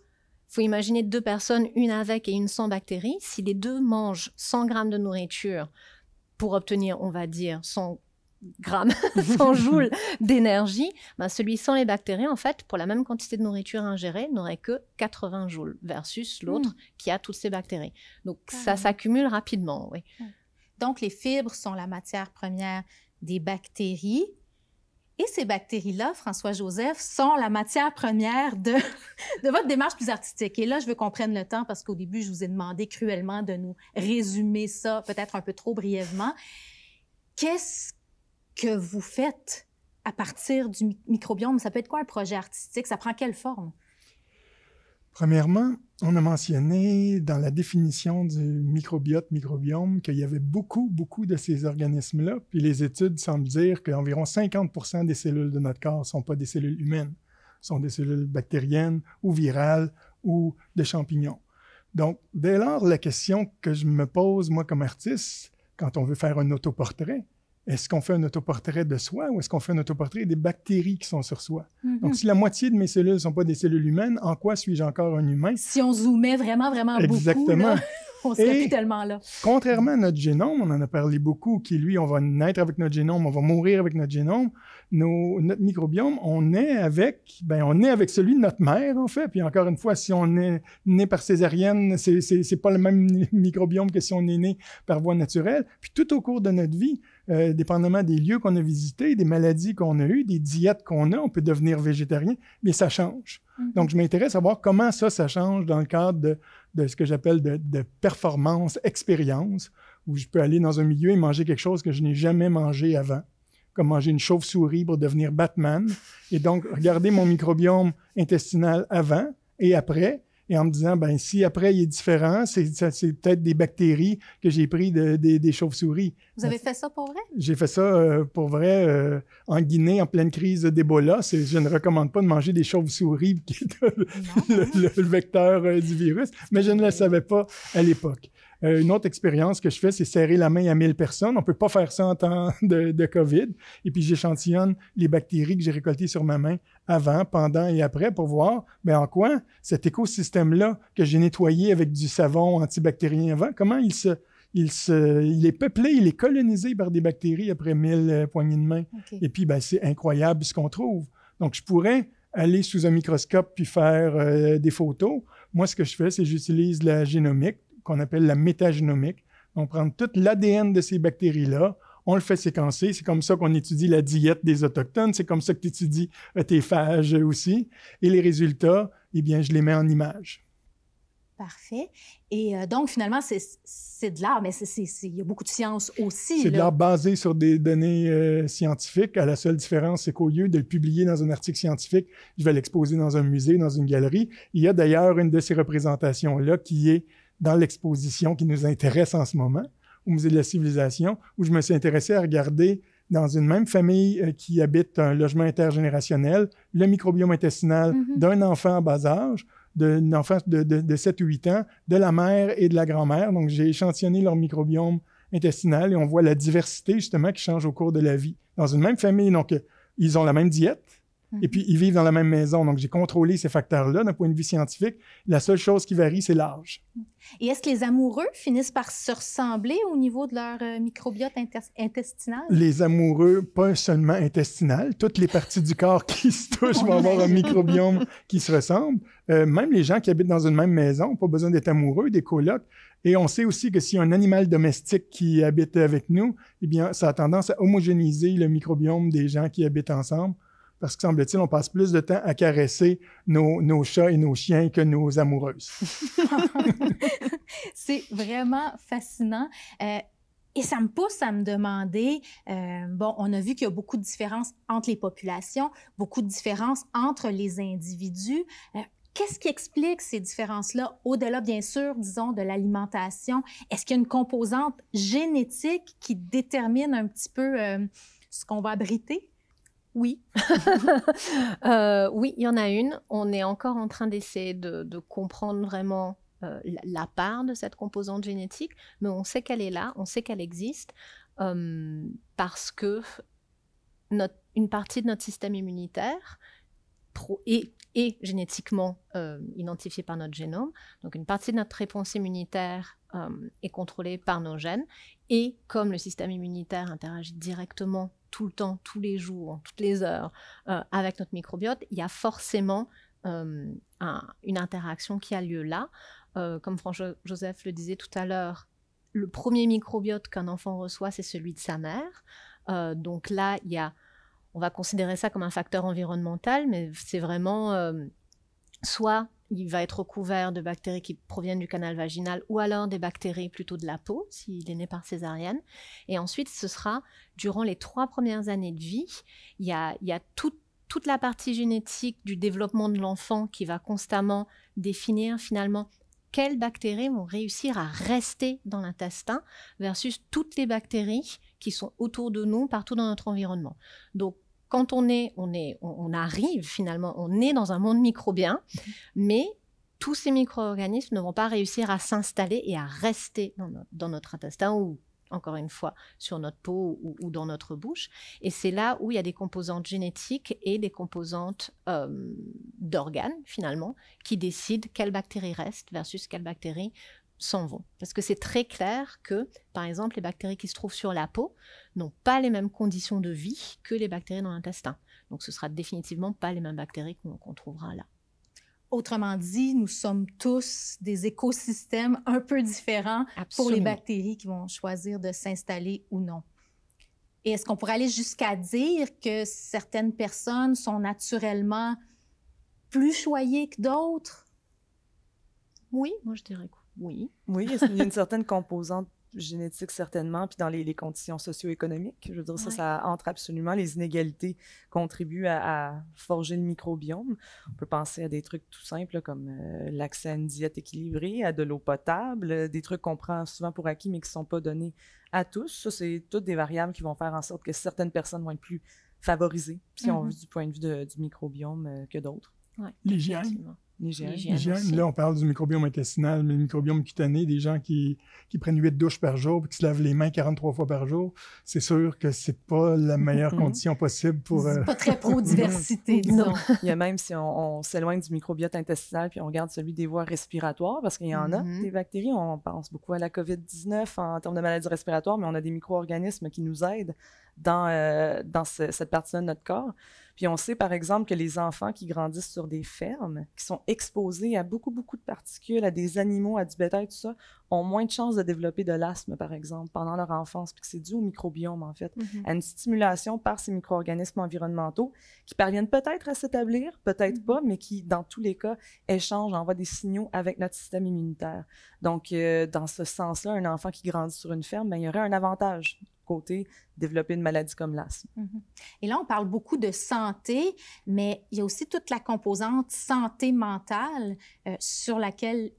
il faut imaginer deux personnes, une avec et une sans bactéries. Si les deux mangent 100 grammes de nourriture, pour obtenir, on va dire, 100 grammes, 100 joules d'énergie, ben celui sans les bactéries, en fait, pour la même quantité de nourriture ingérée, n'aurait que 80 joules versus l'autre mmh. qui a toutes ces bactéries. Donc, ça s'accumule rapidement, oui. Donc, les fibres sont la matière première des bactéries et ces bactéries-là, François-Joseph, sont la matière première de, votre démarche plus artistique. Et là, je veux qu'on prenne le temps parce qu'au début, je vous ai demandé cruellement de nous résumer ça, peut-être un peu trop brièvement. Qu'est-ce que vous faites à partir du microbiome? Ça peut être quoi un projet artistique? Ça prend quelle forme? Premièrement, on a mentionné dans la définition du microbiote, microbiome, qu'il y avait beaucoup, beaucoup de ces organismes-là. Puis les études semblent dire qu'environ 50 des cellules de notre corps ne sont pas des cellules humaines, sont des cellules bactériennes ou virales ou de champignons. Donc, dès lors, la question que je me pose, moi, comme artiste, quand on veut faire un autoportrait, est-ce qu'on fait un autoportrait de soi ou est-ce qu'on fait un autoportrait des bactéries qui sont sur soi? Mhm. Donc, si la moitié de mes cellules ne sont pas des cellules humaines, en quoi suis-je encore un humain? Si on zoomait vraiment, vraiment Exactement. beaucoup, on serait plus tellement là. Contrairement à notre génome, on en a parlé beaucoup, qui lui, on va naître avec notre génome, on va mourir avec notre génome. notre microbiome, on est avec, ben, on est avec celui de notre mère, en fait. Puis encore une fois, si on est né par césarienne, c'est pas le même microbiome que si on est né par voie naturelle. Puis tout au cours de notre vie, euh, dépendamment des lieux qu'on a visités, des maladies qu'on a eues, des diètes qu'on a, on peut devenir végétarien, mais ça change. Mhm. Donc, je m'intéresse à voir comment ça, ça change dans le cadre de, ce que j'appelle de, de, performance, expérience, où je peux aller dans un milieu et manger quelque chose que je n'ai jamais mangé avant, comme manger une chauve-souris pour devenir Batman, et donc regarder mon microbiome intestinal avant et après, et en me disant, ben si après il est différent, c'est peut-être des bactéries que j'ai pris de, des chauves-souris. Vous avez fait ça pour vrai? J'ai fait ça euh, pour vrai euh, en Guinée, en pleine crise d'Ebola. Je ne recommande pas de manger des chauves-souris qui est le, hein? vecteur euh, du virus, mais je ne le savais pas à l'époque. Euh, une autre expérience que je fais, c'est serrer la main à 1000 personnes. On peut pas faire ça en temps de, COVID. Et puis, j'échantillonne les bactéries que j'ai récoltées sur ma main avant, pendant et après pour voir mais ben, en quoi cet écosystème-là que j'ai nettoyé avec du savon antibactérien avant, comment il se, il, se, il, est peuplé, il est colonisé par des bactéries après 1000 euh, poignées de main. Et puis, ben, c'est incroyable ce qu'on trouve. Donc, je pourrais aller sous un microscope puis faire euh, des photos. Moi, ce que je fais, c'est j'utilise la génomique qu'on appelle la métagénomique. On prend tout l'ADN de ces bactéries-là, on le fait séquencer. C'est comme ça qu'on étudie la diète des Autochtones. C'est comme ça que tu étudies euh, tes phages aussi. Et les résultats, eh bien, je les mets en image. Parfait. Et euh, donc, finalement, c'est de l'art, mais il y a beaucoup de science aussi. C'est de l'art basé sur des données euh, scientifiques. À la seule différence, c'est qu'au lieu de le publier dans un article scientifique, je vais l'exposer dans un musée, dans une galerie. Il y a d'ailleurs une de ces représentations-là qui est dans l'exposition qui nous intéresse en ce moment, au Musée de la Civilisation, où je me suis intéressé à regarder dans une même famille euh, qui habite un logement intergénérationnel, le microbiome intestinal mhm. d'un enfant en bas âge, d'une enfant de, de 7 ou 8 ans, de la mère et de la grand-mère. Donc, j'ai échantillonné leur microbiome intestinal et on voit la diversité, justement, qui change au cours de la vie. Dans une même famille, donc, euh, ils ont la même diète, Mhm. Et puis, ils vivent dans la même maison. Donc, j'ai contrôlé ces facteurs-là d'un point de vue scientifique. La seule chose qui varie, c'est l'âge. Et est-ce que les amoureux finissent par se ressembler au niveau de leur euh, microbiote intestinal? Les amoureux, pas seulement intestinal, toutes les parties du corps qui se touchent vont avoir un microbiome qui se ressemble. Euh, même les gens qui habitent dans une même maison, pas besoin d'être amoureux, des colocs. Et on sait aussi que si un animal domestique qui habite avec nous, eh bien, ça a tendance à homogénéiser le microbiome des gens qui habitent ensemble parce que semble-t-il, on passe plus de temps à caresser nos, chats et nos chiens que nos amoureuses. c'est vraiment fascinant. Euh, et ça me pousse à me demander, euh, bon, on a vu qu'il y a beaucoup de différences entre les populations, beaucoup de différences entre les individus. Euh, qu'est-ce qui explique ces différences-là, au-delà, bien sûr, disons, de l'alimentation? Est-ce qu'il y a une composante génétique qui détermine un petit peu ce qu'on va abriter? Oui, euh, oui, il y en a une. On est encore en train d'essayer de, comprendre vraiment euh, la, part de cette composante génétique, mais on sait qu'elle est là, on sait qu'elle existe euh, parce que notre, une partie de notre système immunitaire est, est, génétiquement identifiée par notre génome. Donc une partie de notre réponse immunitaire euh, est contrôlé par nos gènes. Et comme le système immunitaire interagit directement tout le temps, tous les jours, toutes les heures euh, avec notre microbiote, il y a forcément euh, une interaction qui a lieu là. comme François-Joseph le disait tout à l'heure, le premier microbiote qu'un enfant reçoit, c'est celui de sa mère. donc là, il y a, on va considérer ça comme un facteur environnemental, mais c'est vraiment soit il va être recouvert de bactéries qui proviennent du canal vaginal ou alors des bactéries plutôt de la peau s'il est né par césarienne. Et ensuite, ce sera durant les trois premières années de vie, il y a, il toute la partie génétique du développement de l'enfant qui va constamment définir finalement quelles bactéries vont réussir à rester dans l'intestin versus toutes les bactéries qui sont autour de nous, partout dans notre environnement. Donc quand on est, on on, arrive finalement, on est dans un monde microbien, mhm. mais tous ces micro-organismes ne vont pas réussir à s'installer et à rester dans, notre intestin ou encore une fois, sur notre peau ou, dans notre bouche. Et c'est là où il y a des composantes génétiques et des composantes euh, d'organes, finalement, qui décident quelles bactéries restent versus quelles bactéries s'en vont. Parce que c'est très clair que, par exemple, les bactéries qui se trouvent sur la peau n'ont pas les mêmes conditions de vie que les bactéries dans l'intestin. Donc ce sera définitivement pas les mêmes bactéries qu'on trouvera là. Autrement dit, nous sommes tous des écosystèmes un peu différents pour les bactéries qui vont choisir de s'installer ou non. Et est-ce qu'on pourrait aller jusqu'à dire que certaines personnes sont naturellement plus choyées que d'autres? Oui, moi je dirais que oui. il y a une certaine composante génétique certainement, puis dans les, conditions socio-économiques. Je veux dire, ça, ça entre absolument. Les inégalités contribuent à, forger le microbiome. On peut penser à des trucs tout simples comme euh, l'accès à une diète équilibrée, à de l'eau potable, euh, des trucs qu'on prend souvent pour acquis mais qui ne sont pas donnés à tous. Ça, c'est toutes des variables qui vont faire en sorte que certaines personnes vont être plus favorisées, si mm-hmm. on veut du point de vue du microbiome, euh, que d'autres. Ouais, L'hygiène là, on parle du microbiome intestinal, mais le microbiome cutané, des gens qui, qui prennent huit douches par jour et qui se lavent les mains 43 fois par jour, c'est sûr que c'est pas la meilleure condition possible pour. Euh, pas très pro-diversité, disons. Il y a même si on, s'éloigne du microbiote intestinal puis on regarde celui des voies respiratoires, parce qu'il y en a mm-hmm. des bactéries. On pense beaucoup à la COVID-19 en termes de maladies respiratoires, mais on a des micro-organismes qui nous aident dans, euh, dans cette partie-là de notre corps. Puis on sait, par exemple, que les enfants qui grandissent sur des fermes, qui sont exposés à beaucoup, beaucoup de particules, à des animaux, à du bétail, tout ça, ont moins de chances de développer de l'asthme, par exemple, pendant leur enfance, puis c'est dû au microbiome, en fait, mhm. à une stimulation par ces micro-organismes environnementaux qui parviennent peut-être à s'établir, peut-être mhm. pas, mais qui, dans tous les cas, échangent, envoient des signaux avec notre système immunitaire. Donc, euh, dans ce sens-là, un enfant qui grandit sur une ferme, bien, il y aurait un avantage côté, développer une maladie comme l'asthme. Mm-hmm. Et là, on parle beaucoup de santé, mais il y a aussi toute la composante santé mentale euh, sur laquelle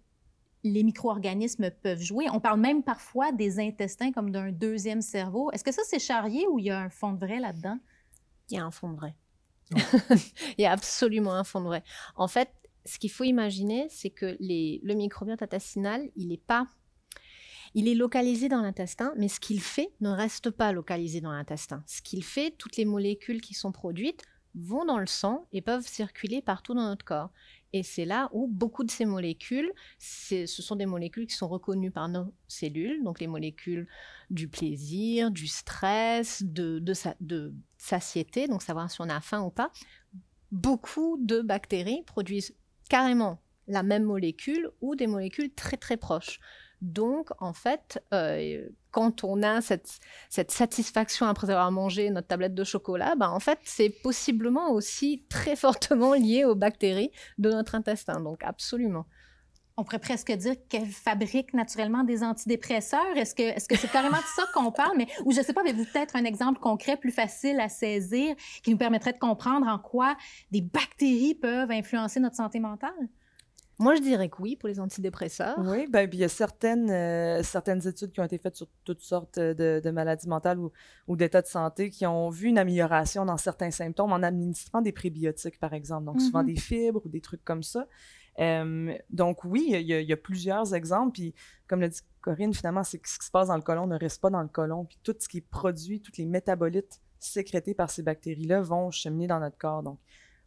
les micro-organismes peuvent jouer. On parle même parfois des intestins comme d'un deuxième cerveau. Est-ce que ça, c'est charrier ou il y a un fond de vrai là-dedans? Il y a un fond de vrai. il y a absolument un fond de vrai. En fait, ce qu'il faut imaginer, c'est que les, le microbiote intestinal, il n'est pas il est localisé dans l'intestin, mais ce qu'il fait ne reste pas localisé dans l'intestin. Ce qu'il fait, toutes les molécules qui sont produites vont dans le sang et peuvent circuler partout dans notre corps. Et c'est là où beaucoup de ces molécules, ce sont des molécules qui sont reconnues par nos cellules, donc les molécules du plaisir, du stress, de, satiété, donc savoir si on a faim ou pas. Beaucoup de bactéries produisent carrément la même molécule ou des molécules très très proches. Donc, en fait, euh, quand on a cette, satisfaction après avoir mangé notre tablette de chocolat, bah, en fait, c'est possiblement aussi très fortement lié aux bactéries de notre intestin. Donc, absolument. On pourrait presque dire qu'elle fabrique naturellement des antidépresseurs. Est-ce que c'est carrément de ça qu'on parle? Mais, ou je ne sais pas, avez-vous peut-être un exemple concret plus facile à saisir qui nous permettrait de comprendre en quoi des bactéries peuvent influencer notre santé mentale? Moi, je dirais que oui pour les antidépresseurs. Oui, ben, il y a certaines, euh, certaines études qui ont été faites sur toutes sortes euh, de, maladies mentales ou, d'états de santé qui ont vu une amélioration dans certains symptômes en administrant des prébiotiques, par exemple, donc souvent mhm. des fibres ou des trucs comme ça. Euh, donc oui, il y, a plusieurs exemples. Puis comme le dit Corinne, finalement, c'est ce qui se passe dans le côlon ne reste pas dans le colon. Puis tout ce qui est produit, toutes les métabolites sécrétées par ces bactéries-là vont cheminer dans notre corps. Donc,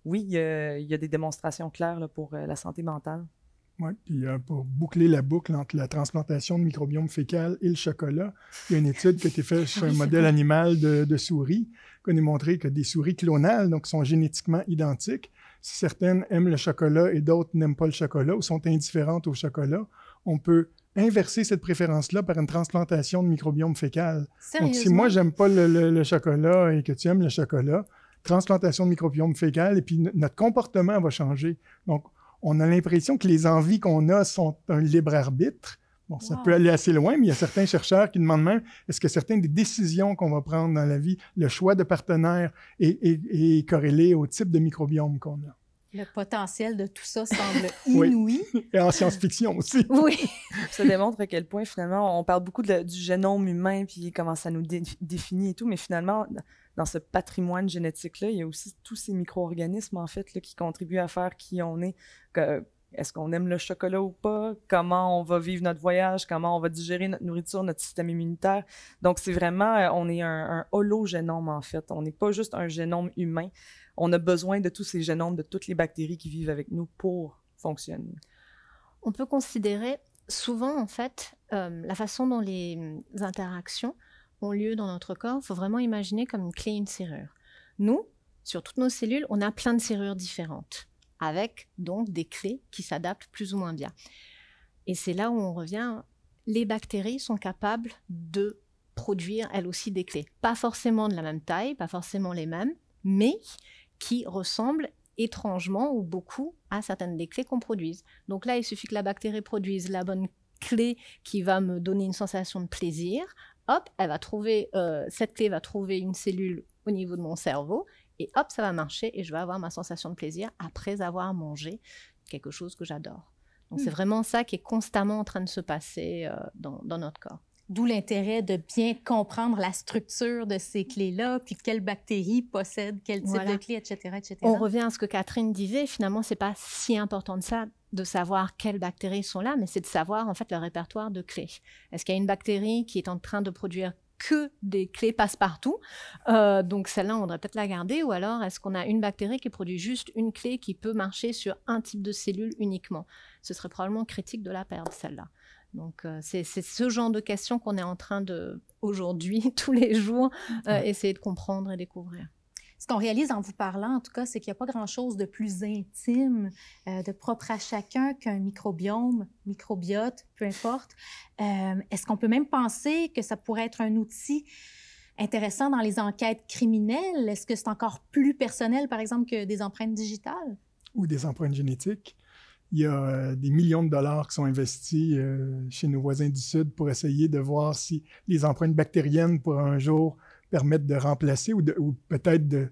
oui, il y, a, des démonstrations claires pour euh, la santé mentale. Oui, puis euh, pour boucler la boucle entre la transplantation de microbiome fécal et le chocolat, il y a une étude qui a été faite sur un modèle animal de, souris qu'on a montré que des souris clonales, donc sont génétiquement identiques, si certaines aiment le chocolat et d'autres n'aiment pas le chocolat ou sont indifférentes au chocolat, on peut inverser cette préférence-là par une transplantation de microbiome fécal. Donc, si moi, j'aime pas le chocolat et que tu aimes le chocolat, transplantation de microbiome fécal, et puis notre comportement va changer. Donc, on a l'impression que les envies qu'on a sont un libre arbitre. Bon, ça peut aller assez loin, mais il y a certains chercheurs qui demandent même est-ce que certaines des décisions qu'on va prendre dans la vie, le choix de partenaire est, corrélé au type de microbiome qu'on a. Le potentiel de tout ça semble inouï. Et en science-fiction aussi. oui. ça démontre à quel point, finalement, on parle beaucoup du génome humain, puis comment ça nous définit et tout, mais finalement, dans ce patrimoine génétique-là, il y a aussi tous ces micro-organismes, en fait, là, qui contribuent à faire qui on est. est-ce qu'on aime le chocolat ou pas? Comment on va vivre notre voyage? Comment on va digérer notre nourriture, notre système immunitaire? Donc, c'est vraiment, euh, on est un, hologénome, en fait. On n'est pas juste un génome humain. On a besoin de tous ces génomes, de toutes les bactéries qui vivent avec nous pour fonctionner. On peut considérer souvent, en fait, euh, la façon dont les hum, interactions ont lieu dans notre corps, il faut vraiment imaginer comme une clé et une serrure. Nous, sur toutes nos cellules, on a plein de serrures différentes, avec donc des clés qui s'adaptent plus ou moins bien. Et c'est là où on revient, les bactéries sont capables de produire elles aussi des clés. Pas forcément de la même taille, pas forcément les mêmes, mais qui ressemblent étrangement ou beaucoup à certaines des clés qu'on produise. Donc là, il suffit que la bactérie produise la bonne clé qui va me donner une sensation de plaisir, hop, elle va trouver, euh, cette clé va trouver une cellule au niveau de mon cerveau, et hop, ça va marcher, et je vais avoir ma sensation de plaisir après avoir mangé quelque chose que j'adore. Donc c'est hmm. vraiment ça qui est constamment en train de se passer euh, dans notre corps. D'où l'intérêt de bien comprendre la structure de ces clés-là, puis quelles bactéries possèdent quel type de clé, etc., etc. On revient à ce que Catherine disait, finalement, c'est pas si important de ça de savoir quelles bactéries sont là, mais c'est de savoir en fait le répertoire de clés. Est-ce qu'il y a une bactérie qui est en train de produire que des clés passe-partout. Euh, donc celle-là, on devrait peut-être la garder. Ou alors, est-ce qu'on a une bactérie qui produit juste une clé qui peut marcher sur un type de cellule uniquement Ce serait probablement critique de la perdre, celle-là. Donc euh, c'est ce genre de questions qu'on est en train de, aujourd'hui, tous les jours, euh, essayer de comprendre et découvrir ce qu'on réalise en vous parlant, en tout cas, c'est qu'il n'y a pas grand-chose de plus intime, euh, de propre à chacun qu'un microbiome, microbiote, peu importe. Est-ce qu'on peut même penser que ça pourrait être un outil intéressant dans les enquêtes criminelles? Est-ce que c'est encore plus personnel, par exemple, que des empreintes digitales? Ou des empreintes génétiques il y a euh, des millions de dollars qui sont investis euh, chez nos voisins du Sud pour essayer de voir si les empreintes bactériennes pourraient un jour permettre de remplacer ou, ou peut-être de,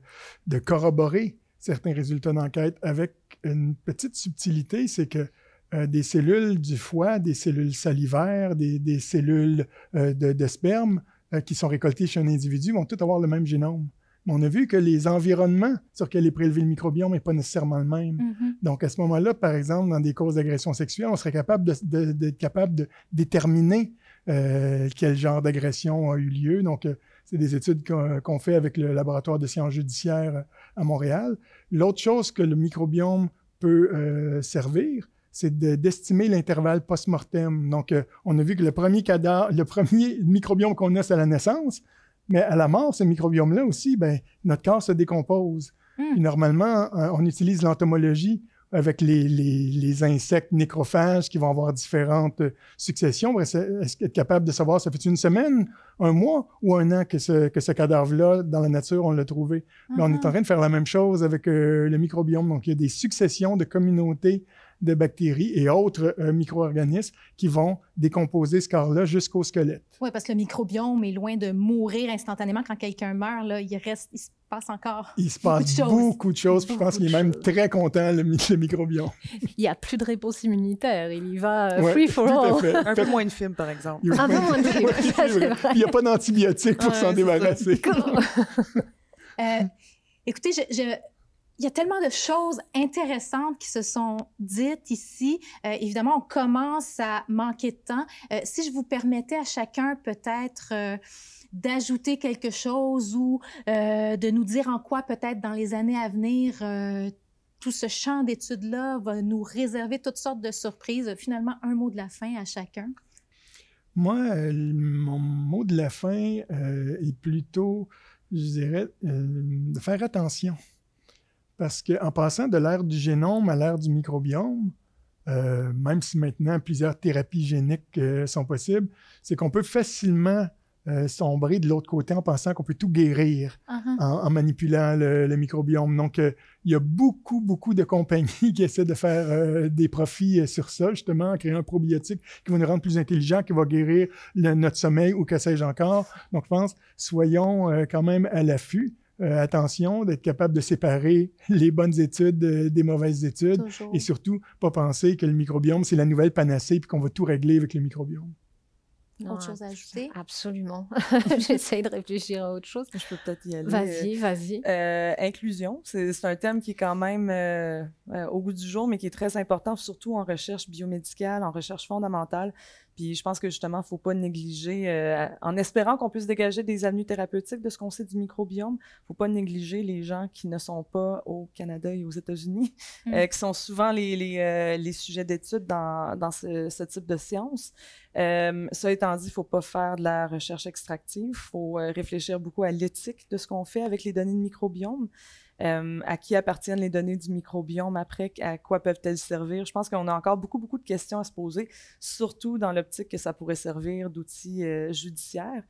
corroborer certains résultats d'enquête avec une petite subtilité, c'est que euh, des cellules du foie, des cellules salivaires, des, cellules de, sperme qui sont récoltées chez un individu vont toutes avoir le même génome on a vu que les environnements sur lesquels est prélevé le microbiome n'est pas nécessairement le même. Mhm. Donc, à ce moment-là, par exemple, dans des causes d'agression sexuelle, on serait capable d'être capable de déterminer euh, quel genre d'agression a eu lieu. Donc, euh, c'est des études qu'on fait avec le laboratoire de sciences judiciaires euh, à Montréal. L'autre chose que le microbiome peut servir, c'est d'estimer l'intervalle post-mortem. Donc, on a vu que le premier le premier microbiome qu'on a, c'est à la naissance. Mais à la mort, ce microbiome-là aussi, ben, notre corps se décompose. Hmm. normalement, euh, on utilise l'entomologie avec les, insectes nécrophages qui vont avoir différentes euh, successions. Ben, est-ce est capable de savoir, ça fait une semaine, un mois ou un an que ce, que ce cadavre-là, dans la nature, on l'a trouvé? Ben, on est mhm. en train de faire la même chose avec euh, le microbiome. Donc, il y a des successions de communautés de bactéries et autres euh, micro-organismes qui vont décomposer ce corps-là jusqu'au squelette. Oui, parce que le microbiome est loin de mourir instantanément. Quand quelqu'un meurt, là, il reste, il se passe encore il se passe beaucoup, de choses. je pense qu'il est même très content, le, microbiome. Il n'y a plus de réponse immunitaire. Il y va euh, free for all. Un peu moins de film, par exemple. Il n'y ah, a pas d'antibiotiques pour s'en débarrasser. Euh, écoutez, je il y a tellement de choses intéressantes qui se sont dites ici. Euh, évidemment, on commence à manquer de temps. Euh, si je vous permettais à chacun peut-être euh, d'ajouter quelque chose ou de nous dire en quoi peut-être dans les années à venir tout ce champ d'études-là va nous réserver toutes sortes de surprises. Finalement, un mot de la fin à chacun. Moi, mon mot de la fin est plutôt, je dirais, de faire attention. Parce qu'en passant de l'ère du génome à l'ère du microbiome, euh, même si maintenant plusieurs thérapies géniques euh, sont possibles, c'est qu'on peut facilement euh, sombrer de l'autre côté en pensant qu'on peut tout guérir uh-huh. en, manipulant le, microbiome. Donc, il y a beaucoup, beaucoup de compagnies qui essaient de faire des profits sur ça, justement, en créant un probiotique qui va nous rendre plus intelligents, qui va guérir notre sommeil ou que sais-je encore. Donc, je pense, soyons quand même à l'affût. Euh, attention, d'être capable de séparer les bonnes études euh, des mauvaises études et surtout pas penser que le microbiome, c'est la nouvelle panacée puis qu'on va tout régler avec le microbiome. autre chose à ajouter Absolument. J'essaie de réfléchir à autre chose. Je peux peut-être y aller. Vas-y, euh, vas-y. inclusion, c'est un thème qui est quand même au goût du jour, mais qui est très important, surtout en recherche biomédicale, en recherche fondamentale. Puis je pense que justement, faut pas négliger, euh, en espérant qu'on puisse dégager des avenues thérapeutiques de ce qu'on sait du microbiome, faut pas négliger les gens qui ne sont pas au Canada et aux États-Unis, mm. euh, qui sont souvent les, les, euh, sujets d'études dans, ce, ce, type de sciences. ça étant dit, faut pas faire de la recherche extractive, faut réfléchir beaucoup à l'éthique de ce qu'on fait avec les données de microbiome. Euh, à qui appartiennent les données du microbiome après, à quoi peuvent-elles servir. Je pense qu'on a encore beaucoup, beaucoup de questions à se poser, surtout dans l'optique que ça pourrait servir d'outil euh, judiciaires. judiciaire.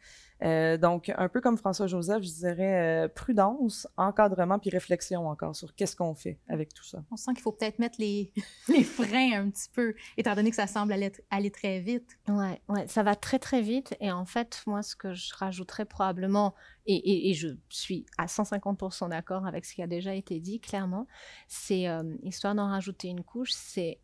Euh, donc, un peu comme François-Joseph, je dirais euh, prudence, encadrement, puis réflexion encore sur qu'est-ce qu'on fait avec tout ça. On sent qu'il faut peut-être mettre les, freins un petit peu, étant donné que ça semble aller, très vite. Oui, ouais, ça va très, très vite. Et en fait, moi, ce que je rajouterais probablement, et, je suis à 150% d'accord avec ce qui a déjà été dit, clairement, c'est, euh, histoire d'en rajouter une couche, c'est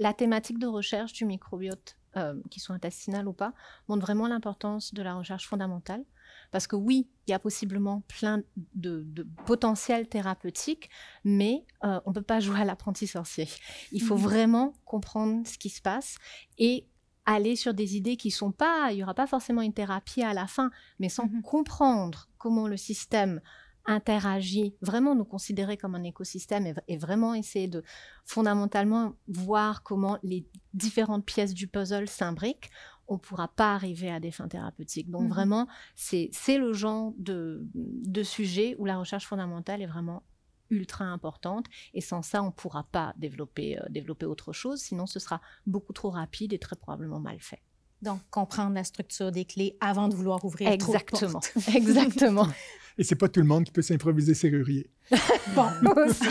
la thématique de recherche du microbiote euh, qui sont intestinales ou pas, montrent vraiment l'importance de la recherche fondamentale. Parce que oui, il y a possiblement plein de, potentiels thérapeutiques, mais euh, on ne peut pas jouer à l'apprenti sorcier. Il faut mhm. vraiment comprendre ce qui se passe et aller sur des idées qui sont pas, il n'y aura pas forcément une thérapie à la fin, mais sans mhm. comprendre comment le système interagir, vraiment nous considérer comme un écosystème et, vraiment essayer de fondamentalement voir comment les différentes pièces du puzzle s'imbriquent, on ne pourra pas arriver à des fins thérapeutiques. Donc mmh vraiment, c'est le genre de, de sujet où la recherche fondamentale est vraiment ultra importante et sans ça on ne pourra pas développer, euh, développer autre chose sinon ce sera beaucoup trop rapide et très probablement mal fait. Donc, comprendre la structure des clés avant de vouloir ouvrir Exactement. Trop de portes. Exactement. Et c'est pas tout le monde qui peut s'improviser serrurier. bon, aussi.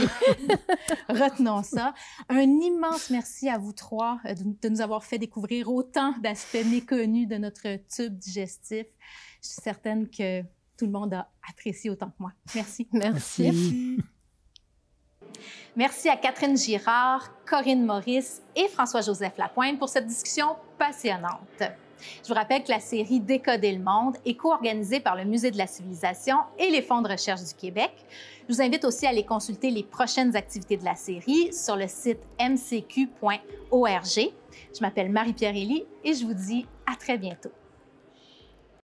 Retenons ça. Un immense merci à vous trois euh, de, nous avoir fait découvrir autant d'aspects méconnus de notre tube digestif. Je suis certaine que tout le monde a apprécié autant que moi. merci. merci. Merci à Catherine Girard, Corinne Maurice et François-Joseph Lapointe pour cette discussion passionnante. Je vous rappelle que la série Décoder le monde est co-organisée par le Musée de la civilisation et les fonds de recherche du Québec. Je vous invite aussi à aller consulter les prochaines activités de la série sur le site mcq.org. Je m'appelle Marie-Pierre Elie et je vous dis à très bientôt.